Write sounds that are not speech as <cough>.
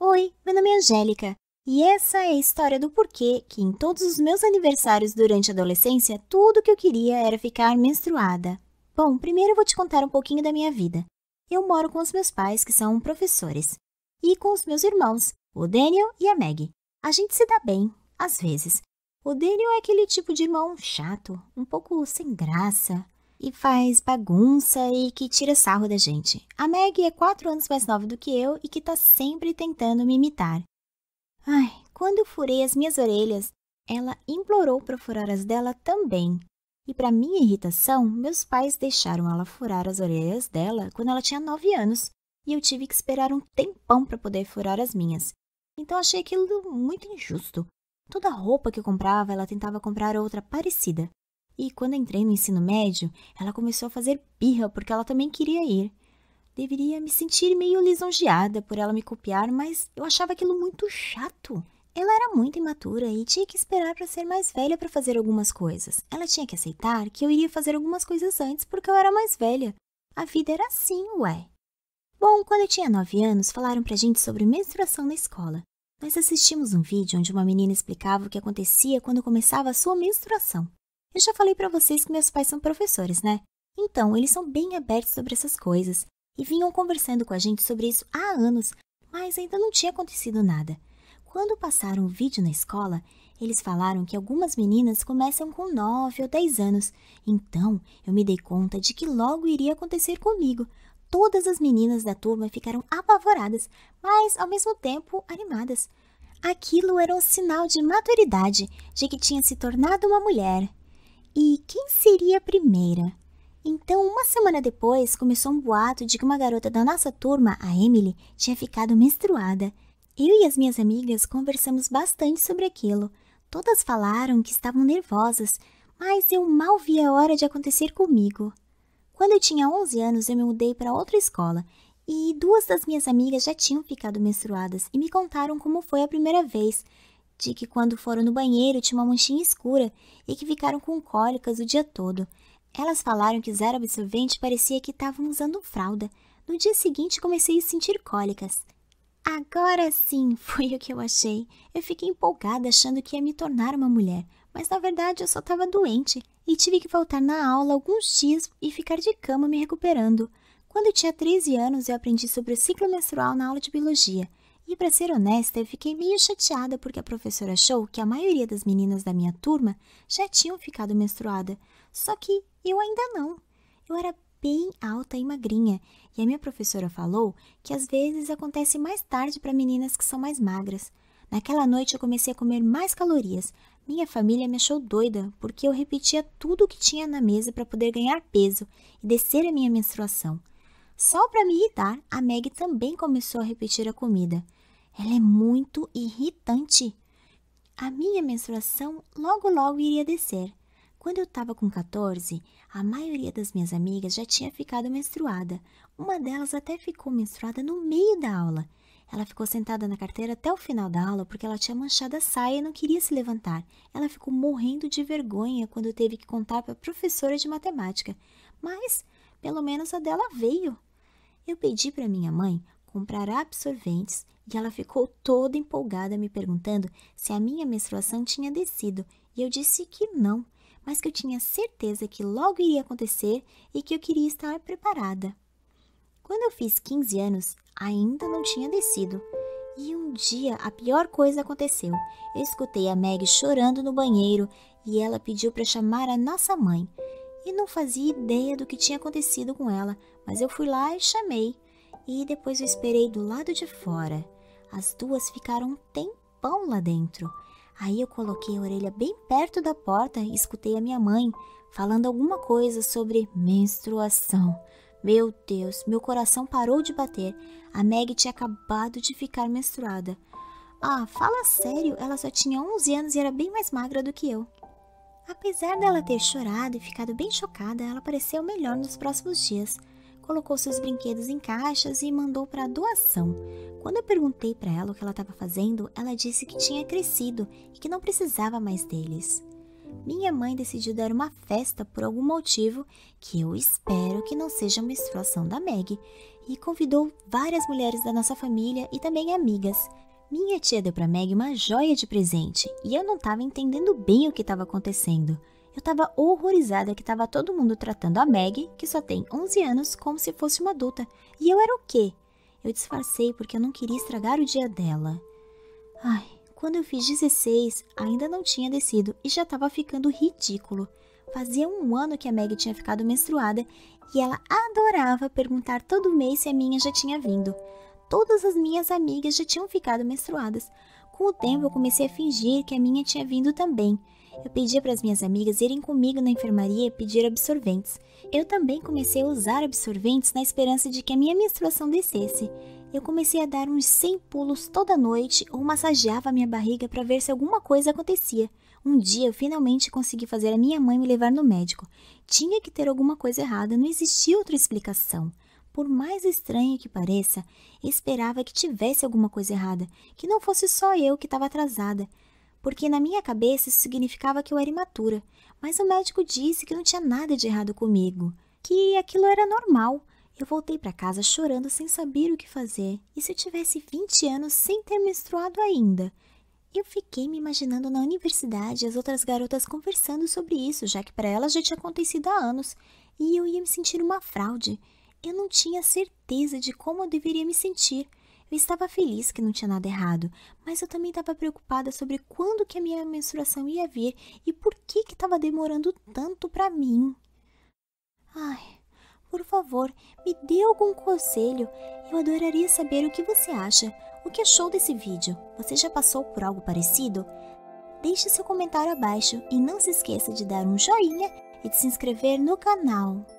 Oi, meu nome é Angélica e essa é a história do porquê que em todos os meus aniversários durante a adolescência, tudo que eu queria era ficar menstruada. Bom, primeiro eu vou te contar um pouquinho da minha vida. Eu moro com os meus pais, que são professores, e com os meus irmãos, o Daniel e a Maggie. A gente se dá bem, às vezes. O Daniel é aquele tipo de irmão chato, um pouco sem graça, e faz bagunça e que tira sarro da gente. A Maggie é quatro anos mais nova do que eu e que tá sempre tentando me imitar. Ai, quando eu furei as minhas orelhas, ela implorou para furar as dela também. E para minha irritação, meus pais deixaram ela furar as orelhas dela quando ela tinha nove anos e eu tive que esperar um tempão para poder furar as minhas. Então achei aquilo muito injusto. Toda roupa que eu comprava, ela tentava comprar outra parecida. E quando entrei no ensino médio, ela começou a fazer birra porque ela também queria ir. Deveria me sentir meio lisonjeada por ela me copiar, mas eu achava aquilo muito chato. Ela era muito imatura e tinha que esperar para ser mais velha para fazer algumas coisas. Ela tinha que aceitar que eu iria fazer algumas coisas antes porque eu era mais velha. A vida era assim, ué. Bom, quando eu tinha 9 anos, falaram pra gente sobre menstruação na escola. Nós assistimos um vídeo onde uma menina explicava o que acontecia quando começava a sua menstruação. Eu já falei para vocês que meus pais são professores, né? Então, eles são bem abertos sobre essas coisas e vinham conversando com a gente sobre isso há anos, mas ainda não tinha acontecido nada. Quando passaram o vídeo na escola, eles falaram que algumas meninas começam com 9 ou 10 anos. Então, eu me dei conta de que logo iria acontecer comigo. Todas as meninas da turma ficaram apavoradas, mas ao mesmo tempo animadas. Aquilo era um sinal de maturidade, de que tinha se tornado uma mulher e quem seria a primeira? Então, uma semana depois, começou um boato de que uma garota da nossa turma, a Emily, tinha ficado menstruada. Eu e as minhas amigas conversamos bastante sobre aquilo. Todas falaram que estavam nervosas, mas eu mal vi a hora de acontecer comigo. Quando eu tinha 11 anos, eu me mudei para outra escola e duas das minhas amigas já tinham ficado menstruadas e me contaram como foi a primeira vez de que quando foram no banheiro tinha uma manchinha escura e que ficaram com cólicas o dia todo. Elas falaram que zero absorvente parecia que estavam usando fralda. No dia seguinte comecei a sentir cólicas. Agora sim, <laughs> foi o que eu achei. Eu fiquei empolgada achando que ia me tornar uma mulher, mas na verdade eu só estava doente e tive que voltar na aula alguns dias e ficar de cama me recuperando. Quando eu tinha 13 anos, eu aprendi sobre o ciclo menstrual na aula de biologia. E para ser honesta, eu fiquei meio chateada porque a professora achou que a maioria das meninas da minha turma já tinham ficado menstruada, só que eu ainda não. Eu era bem alta e magrinha, e a minha professora falou que às vezes acontece mais tarde para meninas que são mais magras. Naquela noite eu comecei a comer mais calorias. Minha família me achou doida porque eu repetia tudo o que tinha na mesa para poder ganhar peso e descer a minha menstruação. Só para me irritar, a Meg também começou a repetir a comida. Ela é muito irritante. A minha menstruação logo logo iria descer. Quando eu estava com 14, a maioria das minhas amigas já tinha ficado menstruada. Uma delas até ficou menstruada no meio da aula. Ela ficou sentada na carteira até o final da aula porque ela tinha manchado a saia e não queria se levantar. Ela ficou morrendo de vergonha quando teve que contar para a professora de matemática. Mas, pelo menos a dela veio. Eu pedi para minha mãe comprar absorventes e ela ficou toda empolgada me perguntando se a minha menstruação tinha descido, e eu disse que não, mas que eu tinha certeza que logo iria acontecer e que eu queria estar preparada. Quando eu fiz 15 anos, ainda não tinha descido. E um dia a pior coisa aconteceu. Eu escutei a Meg chorando no banheiro e ela pediu para chamar a nossa mãe. E não fazia ideia do que tinha acontecido com ela, mas eu fui lá e chamei. E depois eu esperei do lado de fora. As duas ficaram um tempão lá dentro. Aí eu coloquei a orelha bem perto da porta e escutei a minha mãe falando alguma coisa sobre menstruação. Meu Deus, meu coração parou de bater. A Meg tinha acabado de ficar menstruada. Ah, fala sério, ela só tinha 11 anos e era bem mais magra do que eu. Apesar dela ter chorado e ficado bem chocada, ela pareceu melhor nos próximos dias colocou seus brinquedos em caixas e mandou para doação. Quando eu perguntei para ela o que ela estava fazendo, ela disse que tinha crescido e que não precisava mais deles. Minha mãe decidiu dar uma festa por algum motivo que eu espero que não seja uma exploração da Meg e convidou várias mulheres da nossa família e também amigas. Minha tia deu para Meg uma joia de presente e eu não estava entendendo bem o que estava acontecendo. Eu tava horrorizada que estava todo mundo tratando a Meg, que só tem 11 anos, como se fosse uma adulta. E eu era o quê? Eu disfarcei porque eu não queria estragar o dia dela. Ai, quando eu fiz 16, ainda não tinha descido e já tava ficando ridículo. Fazia um ano que a Meg tinha ficado menstruada e ela adorava perguntar todo mês se a minha já tinha vindo. Todas as minhas amigas já tinham ficado menstruadas. Com o tempo eu comecei a fingir que a minha tinha vindo também eu pedia para as minhas amigas irem comigo na enfermaria pedir absorventes. Eu também comecei a usar absorventes na esperança de que a minha menstruação descesse. Eu comecei a dar uns 100 pulos toda noite ou massageava minha barriga para ver se alguma coisa acontecia. Um dia eu finalmente consegui fazer a minha mãe me levar no médico. Tinha que ter alguma coisa errada, não existia outra explicação por mais estranho que pareça, esperava que tivesse alguma coisa errada, que não fosse só eu que estava atrasada porque na minha cabeça isso significava que eu era imatura, mas o médico disse que não tinha nada de errado comigo, que aquilo era normal. Eu voltei para casa chorando sem saber o que fazer, e se eu tivesse 20 anos sem ter menstruado ainda? Eu fiquei me imaginando na universidade as outras garotas conversando sobre isso, já que para elas já tinha acontecido há anos, e eu ia me sentir uma fraude. Eu não tinha certeza de como eu deveria me sentir, eu estava feliz que não tinha nada errado, mas eu também estava preocupada sobre quando que a minha menstruação ia vir e por que que estava demorando tanto para mim. Ai, por favor, me dê algum conselho. Eu adoraria saber o que você acha. O que achou desse vídeo? Você já passou por algo parecido? Deixe seu comentário abaixo e não se esqueça de dar um joinha e de se inscrever no canal.